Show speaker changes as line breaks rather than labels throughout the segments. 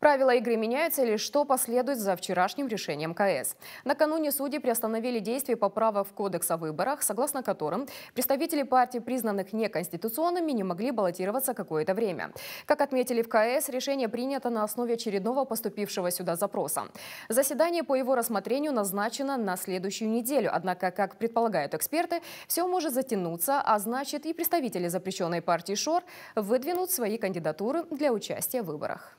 Правила игры меняются или что последует за вчерашним решением КС? Накануне судьи приостановили действие поправок в Кодекс о выборах, согласно которым представители партии, признанных неконституционными, не могли баллотироваться какое-то время. Как отметили в КС, решение принято на основе очередного поступившего сюда запроса. Заседание по его рассмотрению назначено на следующую неделю, однако, как предполагают эксперты, все может затянуться, а значит и представители запрещенной партии ШОР выдвинут свои кандидатуры для участия в выборах.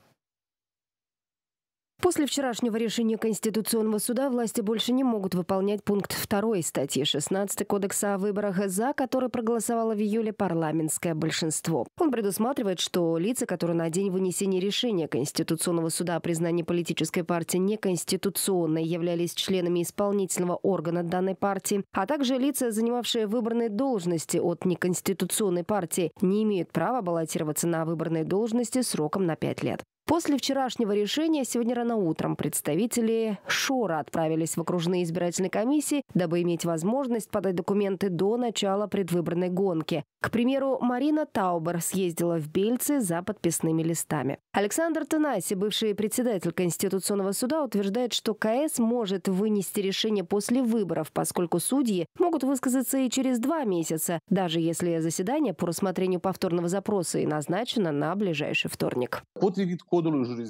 После вчерашнего решения Конституционного суда власти больше не могут выполнять пункт 2 статьи 16 Кодекса о выборах, за который проголосовало в июле парламентское большинство. Он предусматривает, что лица, которые на день вынесения решения Конституционного суда о признании политической партии неконституционной являлись членами исполнительного органа данной партии, а также лица, занимавшие выборные должности от неконституционной партии, не имеют права баллотироваться на выборные должности сроком на 5 лет. После вчерашнего решения сегодня рано утром представители ШОРа отправились в окружные избирательные комиссии, дабы иметь возможность подать документы до начала предвыборной гонки. К примеру, Марина Таубер съездила в Бельцы за подписными листами. Александр Танаси, бывший председатель Конституционного суда, утверждает, что КС может вынести решение после выборов, поскольку судьи могут высказаться и через два месяца, даже если заседание по рассмотрению повторного запроса и назначено на ближайший вторник.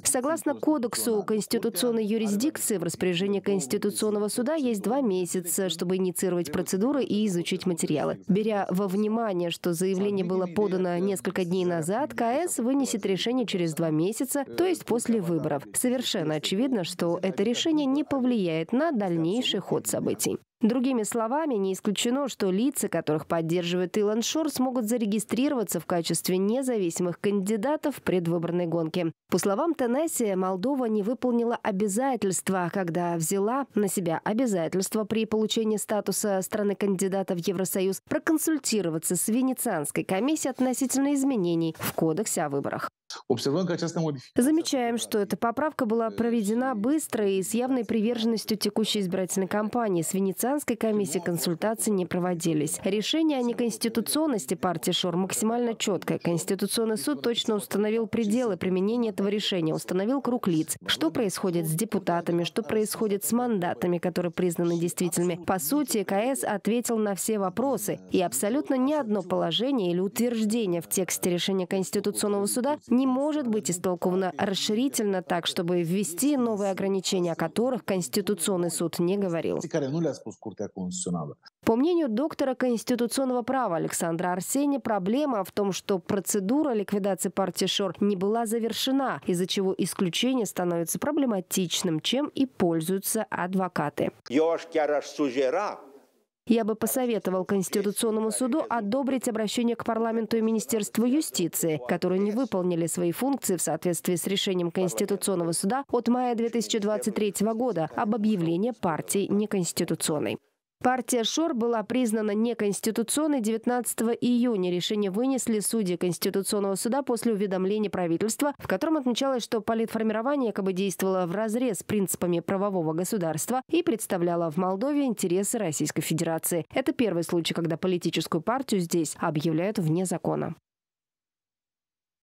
Согласно Кодексу конституционной юрисдикции, в распоряжении Конституционного суда есть два месяца, чтобы инициировать процедуры и изучить материалы. Беря во внимание, что заявление было подано несколько дней назад, КС вынесет решение через два месяца, то есть после выборов. Совершенно очевидно, что это решение не повлияет на дальнейший ход событий. Другими словами, не исключено, что лица, которых поддерживает Илон Шор, смогут зарегистрироваться в качестве независимых кандидатов в предвыборной гонке. По словам Теннесси, Молдова не выполнила обязательства, когда взяла на себя обязательства при получении статуса страны-кандидата в Евросоюз проконсультироваться с Венецианской комиссией относительно изменений в Кодексе о выборах. Замечаем, что эта поправка была проведена быстро и с явной приверженностью текущей избирательной кампании. С Венецианской комиссией консультации не проводились. Решение о неконституционности партии ШОР максимально четкое. Конституционный суд точно установил пределы применения этого решения, установил круг лиц. Что происходит с депутатами, что происходит с мандатами, которые признаны действительными. По сути, КС ответил на все вопросы. И абсолютно ни одно положение или утверждение в тексте решения Конституционного суда не не может быть истолкована расширительно так, чтобы ввести новые ограничения, о которых Конституционный суд не говорил. По мнению доктора конституционного права Александра Арсения, проблема в том, что процедура ликвидации партии ШОР не была завершена, из-за чего исключение становится проблематичным, чем и пользуются адвокаты. Я бы посоветовал Конституционному суду одобрить обращение к парламенту и Министерству юстиции, которые не выполнили свои функции в соответствии с решением Конституционного суда от мая 2023 года об объявлении партии неконституционной. Партия ШОР была признана неконституционной 19 июня. Решение вынесли судьи Конституционного суда после уведомления правительства, в котором отмечалось, что политформирование якобы действовало в разрез с принципами правового государства и представляло в Молдове интересы Российской Федерации. Это первый случай, когда политическую партию здесь объявляют вне закона.